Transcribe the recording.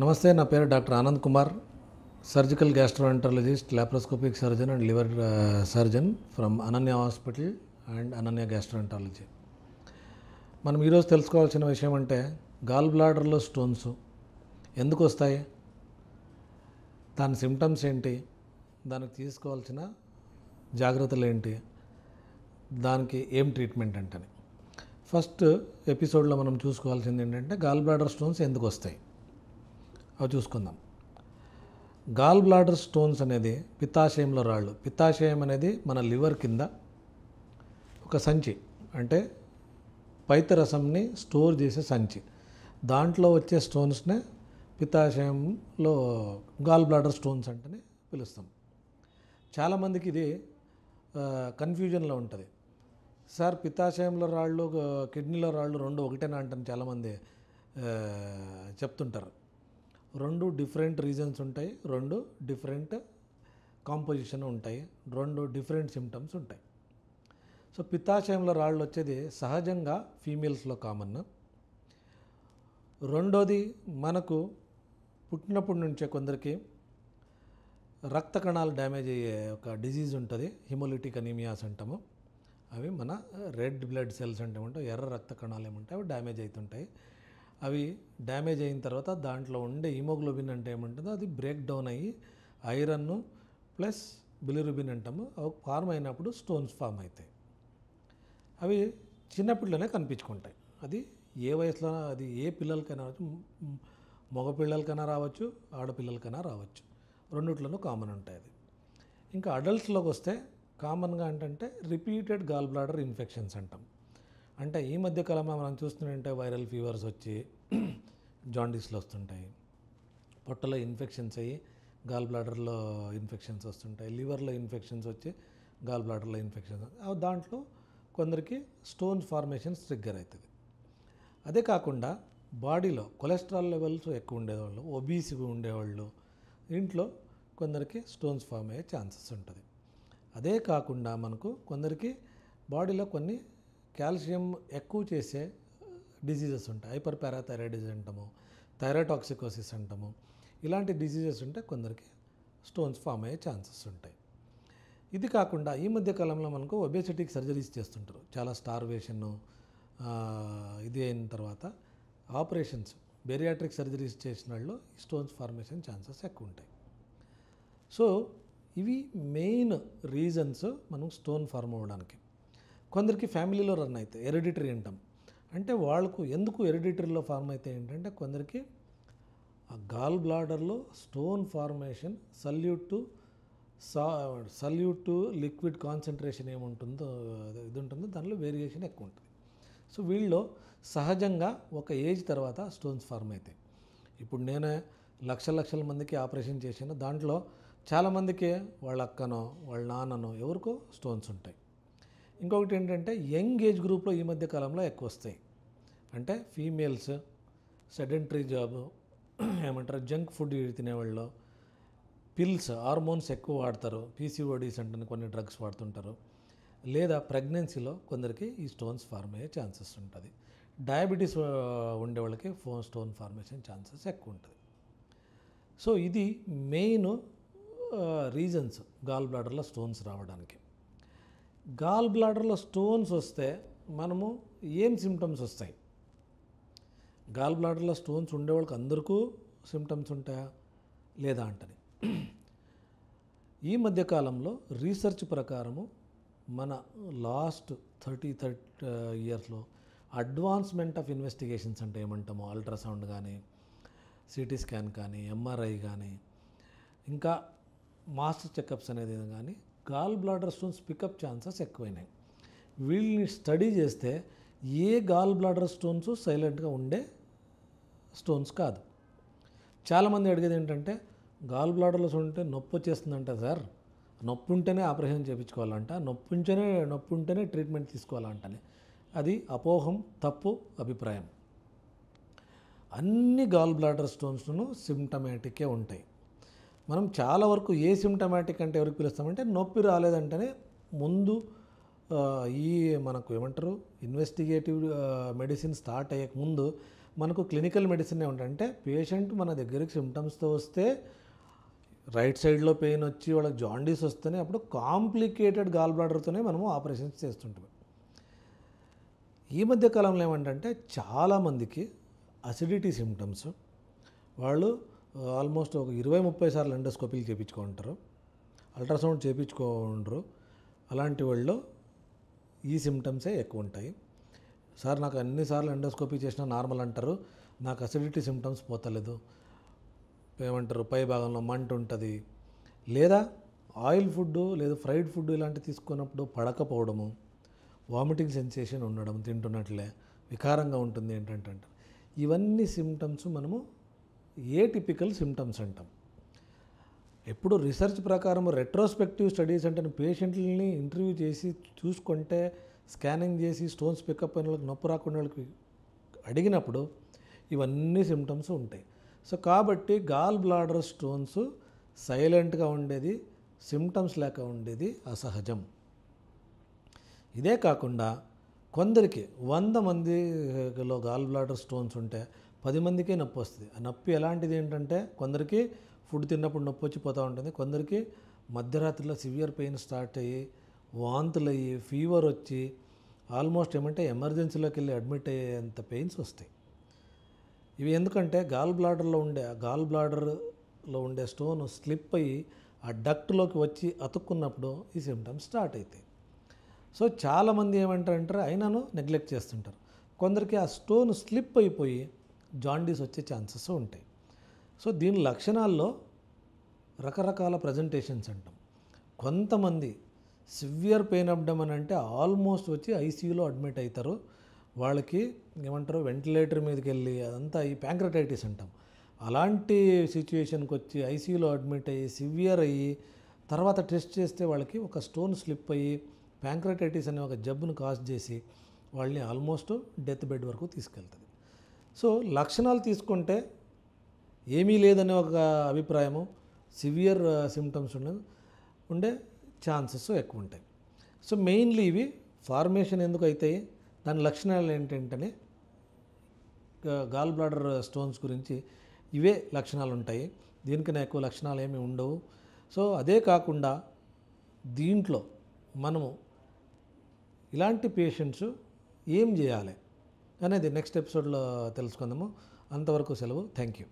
నమస్తే నా పేరు doctor Anand Kumar surgical gastroenterologist laparoscopic surgeon and liver surgeon from Ananya hospital and Ananya gastroenterology మనం ఈరోజు తెలుసుకోవాల్సిన విషయం అంటే గాల్ బ్లాడర్లో స్టోన్స్ ఎందుకు వస్తాయి దాని సిమ్టమ్స్ ఏంటి దానికి తీసుకోవాల్సిన జాగ్రత్తలు ఏంటి దానికి ఏం ట్రీట్మెంట్ అంటే ఫస్ట్ ఎపిసోడ్లో మనం చూసుకోవాల్సింది ఏంటంటే గాల్ బ్లాడర్ స్టోన్స్ ఎందుకు వస్తాయి అవి చూసుకుందాం గాల్ బ్లాడర్ స్టోన్స్ అనేది పిత్తాశయంలో రాళ్ళు పిత్తాశయం అనేది మన లివర్ కింద ఒక సంచి అంటే పైతరసంని స్టోర్ చేసే సంచి దాంట్లో వచ్చే స్టోన్స్నే పిత్తాశయంలో గాల్ బ్లాడర్ స్టోన్స్ అంటేనే పిలుస్తాం చాలామందికి ఇది కన్ఫ్యూజన్లో ఉంటుంది సార్ పిత్తాశయంలో రాళ్ళు కిడ్నీలో రాళ్ళు రెండు ఒకటేనా అంటాను చాలామంది చెప్తుంటారు రెండు డిఫరెంట్ రీజన్స్ ఉంటాయి రెండు డిఫరెంట్ కాంపోజిషన్ ఉంటాయి రెండు డిఫరెంట్ సిమ్టమ్స్ ఉంటాయి సో పిత్తాశయంలో రాళ్ళు వచ్చేది సహజంగా ఫీమేల్స్లో కామన్ రెండోది మనకు పుట్టినప్పటి నుంచే కొందరికి రక్త కణాలు డ్యామేజ్ అయ్యే ఒక డిజీజ్ ఉంటుంది హిమోలిటిక్ అనీమియాస్ అంటాము అవి మన రెడ్ బ్లడ్ సెల్స్ అంటే ఉంటాయి ఎర్ర రక్త కణాలు ఏమంటాయి అవి డ్యామేజ్ అవుతుంటాయి అవి డ్యామేజ్ అయిన తర్వాత దాంట్లో ఉండే హిమోగ్లోబిన్ అంటే ఏమంటుందో అది బ్రేక్ డౌన్ అయ్యి ఐరన్ ప్లస్ బిలిరుబిన్ అంటాము అవి ఫార్మ్ అయినప్పుడు స్టోన్స్ ఫామ్ అవుతాయి అవి చిన్నప్పటిలోనే కనిపించుకుంటాయి అది ఏ వయసులో అది ఏ పిల్లలకైనా మగపిల్లలకైనా రావచ్చు ఆడపిల్లలకైనా రావచ్చు రెండిట్లోనూ కామన్ ఉంటాయి అది ఇంకా అడల్ట్స్లోకి వస్తే కామన్గా ఏంటంటే రిపీటెడ్ గాల్ బ్లాడర్ ఇన్ఫెక్షన్స్ అంటాం అంటే ఈ మధ్య కాలంలో మనం చూస్తుంటే వైరల్ ఫీవర్స్ వచ్చి జాండీస్లు వస్తుంటాయి పొట్టలో ఇన్ఫెక్షన్స్ అయ్యి గాల్ బ్లాడర్లో ఇన్ఫెక్షన్స్ వస్తుంటాయి లివర్లో ఇన్ఫెక్షన్స్ వచ్చి గాల్ బ్లాడర్లో ఇన్ఫెక్షన్స్ దాంట్లో కొందరికి స్టోన్ ఫార్మేషన్స్ ట్రిగ్గర్ అవుతుంది అదే కాకుండా బాడీలో కొలెస్ట్రాల్ లెవెల్స్ ఎక్కువ ఉండేవాళ్ళు ఒబీసీగా ఉండేవాళ్ళు ఇంట్లో కొందరికి స్టోన్స్ ఫామ్ అయ్యే ఛాన్సెస్ ఉంటుంది అదే కాకుండా మనకు కొందరికి బాడీలో కొన్ని కాల్షియం ఎక్కువ చేసే డిజీజెస్ ఉంటాయి హైపర్ పారాథైరాయిడిజ్ అంటాము థైరాటాక్సికోసిస్ అంటాము ఇలాంటి డిజీజెస్ ఉంటే కొందరికి స్టోన్స్ ఫామ్ అయ్యే ఛాన్సెస్ ఉంటాయి ఇది కాకుండా ఈ మధ్య కాలంలో మనకు ఒబేసిటీకి సర్జరీస్ చేస్తుంటారు చాలా స్టార్వేషన్ ఇది అయిన తర్వాత ఆపరేషన్స్ బెరియాట్రిక్ సర్జరీస్ చేసిన వాళ్ళు స్టోన్స్ ఫార్మేషన్ ఛాన్సెస్ ఎక్కువ ఉంటాయి సో ఇవి మెయిన్ రీజన్స్ మనం స్టోన్ ఫార్మ్ అవ్వడానికి కొందరికి ఫ్యామిలీలో రన్ అవుతాయి ఎరిడిటరీ అంటాం అంటే వాళ్ళకు ఎందుకు ఎరిడిటరీలో ఫార్మ్ అయితే ఏంటంటే కొందరికి ఆ గాల్ బ్లాడర్లో స్టోన్ ఫార్మేషన్ సల్యూట్ టు సా సల్యూట్ టు లిక్విడ్ కాన్సన్ట్రేషన్ ఏముంటుందో ఇది ఉంటుందో దానిలో వేరియేషన్ ఎక్కువ ఉంటుంది సో వీళ్ళు సహజంగా ఒక ఏజ్ తర్వాత స్టోన్స్ ఫార్మ్ అవుతాయి ఇప్పుడు నేనే లక్ష లక్షల మందికి ఆపరేషన్ చేశాను దాంట్లో చాలామందికి వాళ్ళ అక్కనో వాళ్ళ నాన్ననో ఎవరికో స్టోన్స్ ఉంటాయి ఇంకొకటి ఏంటంటే యంగ్ ఏజ్ గ్రూప్లో ఈ మధ్య కాలంలో ఎక్కువ వస్తాయి అంటే ఫీమేల్స్ సెడెంటరీ జాబ్ ఏమంటారు జంక్ ఫుడ్ తినేవాళ్ళు పిల్స్ హార్మోన్స్ ఎక్కువ వాడతారు పీసీఓడీస్ అంటే కొన్ని డ్రగ్స్ వాడుతుంటారు లేదా ప్రెగ్నెన్సీలో కొందరికి ఈ స్టోన్స్ ఫార్మ్ అయ్యే ఛాన్సెస్ ఉంటుంది డయాబెటీస్ ఉండే వాళ్ళకి ఫోన్ స్టోన్ ఫార్మేషన్ ఛాన్సెస్ ఎక్కువ ఉంటుంది సో ఇది మెయిన్ రీజన్స్ గాల్ బ్లాడర్లో స్టోన్స్ రావడానికి గాల్ బ్లాడర్లో స్టోన్స్ వస్తే మనము ఏం సిమ్టమ్స్ వస్తాయి గాల్ బ్లాడర్లో స్టోన్స్ ఉండేవాళ్ళకి అందరికీ సిమ్టమ్స్ ఉంటాయా లేదా అంటది ఈ మధ్యకాలంలో రీసెర్చ్ ప్రకారము మన లాస్ట్ థర్టీ థర్టీ ఇయర్స్లో అడ్వాన్స్మెంట్ ఆఫ్ ఇన్వెస్టిగేషన్స్ అంటే ఏమంటాము అల్ట్రాసౌండ్ కానీ సిటీ స్కాన్ కానీ ఎంఆర్ఐ కానీ ఇంకా మాస్టర్ చెకప్స్ అనేది కానీ gall bladder stones pickup chances ఎక్కువైనాయి వీళ్ళని స్టడీ చేస్తే ఏ గాల్ బ్లాడర్ స్టోన్స్ సైలెంట్గా ఉండే స్టోన్స్ కాదు చాలామంది అడిగేది ఏంటంటే గాల్ బ్లాడర్లో ఉంటే నొప్పి వచ్చేస్తుందంట సార్ నొప్పి ఉంటేనే ఆపరేషన్ చేయించుకోవాలంట నొప్పి ఉంటేనే నొప్పి ఉంటేనే ట్రీట్మెంట్ తీసుకోవాలంటనే అది అపోహం తప్పు అభిప్రాయం అన్ని గాల్ బ్లాడర్ స్టోన్స్ను సిమ్టమాటికే ఉంటాయి మనం చాలా వరకు ఏ సిమ్టమాటిక్ అంటే ఎవరికి పిలుస్తామంటే నొప్పి రాలేదంటేనే ముందు ఈ మనకు ఏమంటారు ఇన్వెస్టిగేటివ్ మెడిసిన్ స్టార్ట్ అయ్యే ముందు మనకు క్లినికల్ మెడిసిన్ ఏమిటంటే పేషెంట్ మన దగ్గరికి సిమ్టమ్స్తో వస్తే రైట్ సైడ్లో పెయిన్ వచ్చి వాళ్ళకి జాండీస్ వస్తేనే అప్పుడు కాంప్లికేటెడ్ గాల్ బ్లాడర్తోనే మనము ఆపరేషన్స్ చేస్తుంటాం ఈ మధ్య కాలంలో ఏమంటంటే చాలామందికి అసిడిటీ సిమ్టమ్స్ వాళ్ళు ఆల్మోస్ట్ ఒక ఇరవై ముప్పై సార్లు ఎండోస్కోపీలు చేయించుకుంటారు అల్ట్రాసౌండ్ చేయించుకుంటారు అలాంటి వాళ్ళు ఈ సిమ్టమ్సే ఎక్కువ ఉంటాయి సార్ నాకు అన్నిసార్లు ఎండోస్కోపీ చేసినా నార్మల్ అంటారు నాకు అసిడిటీ సిమ్టమ్స్ పోతలేదు ఏమంటారు పై భాగంలో మంట ఉంటుంది లేదా ఆయిల్ ఫుడ్ లేదా ఫ్రైడ్ ఫుడ్ ఇలాంటివి తీసుకున్నప్పుడు పడకపోవడము వామిటింగ్ సెన్సేషన్ ఉండడం తింటున్నట్లే వికారంగా ఉంటుంది ఏంటంటే ఇవన్నీ సిమ్టమ్స్ మనము ఏ టిపికల్ సిమ్టమ్స్ అంటాం ఎప్పుడు రీసెర్చ్ ప్రకారం రెట్రోస్పెక్టివ్ స్టడీస్ అంటే పేషెంట్లని ఇంటర్వ్యూ చేసి చూసుకుంటే స్కానింగ్ చేసి స్టోన్స్ పికప్ అయిన వాళ్ళకి నొప్పి రాకుండా వాళ్ళకి అడిగినప్పుడు ఇవన్నీ సిమ్టమ్స్ ఉంటాయి సో కాబట్టి గాల్ బ్లాడర్ స్టోన్స్ సైలెంట్గా ఉండేది సిమ్టమ్స్ లేక ఉండేది అసహజం ఇదే కాకుండా కొందరికి వంద మందిలో గాల్ బ్లాడర్ స్టోన్స్ ఉంటే పది మందికే నొప్పి వస్తుంది ఆ నొప్పి ఎలాంటిది ఏంటంటే కొందరికి ఫుడ్ తిన్నప్పుడు నొప్పి వచ్చిపోతూ ఉంటుంది కొందరికి మధ్యరాత్రిలో సివియర్ పెయిన్ స్టార్ట్ అయ్యి వాంతులు అయ్యి ఫీవర్ వచ్చి ఆల్మోస్ట్ ఏమంటే ఎమర్జెన్సీలోకి వెళ్ళి అడ్మిట్ అయ్యేంత పెయిన్స్ వస్తాయి ఇవి ఎందుకంటే గాల్ బ్లాడర్లో ఉండే గాల్ బ్లాడర్లో ఉండే స్టోన్ స్లిప్ అయ్యి ఆ డక్ట్లోకి వచ్చి అతుక్కున్నప్పుడు ఈ సిమ్టమ్స్ స్టార్ట్ అవుతాయి సో చాలామంది ఏమంటారంటారు అయినాను నెగ్లెక్ట్ చేస్తుంటారు కొందరికి ఆ స్టోన్ స్లిప్ అయిపోయి జాండీస్ వచ్చే ఛాన్సెస్ ఉంటాయి సో దీని లక్షణాల్లో రకరకాల ప్రజెంటేషన్స్ అంటాం కొంతమంది సివియర్ పెయిన్ అని అంటే ఆల్మోస్ట్ వచ్చి ఐసీయూలో అడ్మిట్ అవుతారు వాళ్ళకి ఏమంటారు వెంటిలేటర్ మీదకి వెళ్ళి అదంతా ఈ ప్యాంక్రటైటిస్ అంటాం అలాంటి సిచ్యువేషన్కి వచ్చి ఐసీయూలో అడ్మిట్ అయ్యి సివియర్ అయ్యి తర్వాత టెస్ట్ చేస్తే వాళ్ళకి ఒక స్టోన్ స్లిప్ అయ్యి ప్యాంక్రటైటిస్ అనే ఒక జబ్బును కాస్ట్ చేసి వాళ్ళని ఆల్మోస్ట్ డెత్ బెడ్ వరకు తీసుకెళ్తుంది సో లక్షణాలు తీసుకుంటే ఏమీ లేదనే ఒక అభిప్రాయము సివియర్ సిమ్టమ్స్ ఉండే ఉండే ఛాన్సెస్ ఎక్కువ ఉంటాయి సో మెయిన్లీ ఇవి ఫార్మేషన్ ఎందుకు అవుతాయి దాని లక్షణాలు ఏంటంటే గాల్ బ్లాడర్ స్టోన్స్ గురించి ఇవే లక్షణాలు ఉంటాయి దీనికన్నా ఎక్కువ లక్షణాలు ఏమీ ఉండవు సో అదే కాకుండా దీంట్లో మనము ఇలాంటి పేషెంట్స్ ఏం చేయాలి అనేది నెక్స్ట్ ఎపిసోడ్లో తెలుసుకుందాము అంతవరకు సెలవు థ్యాంక్ యూ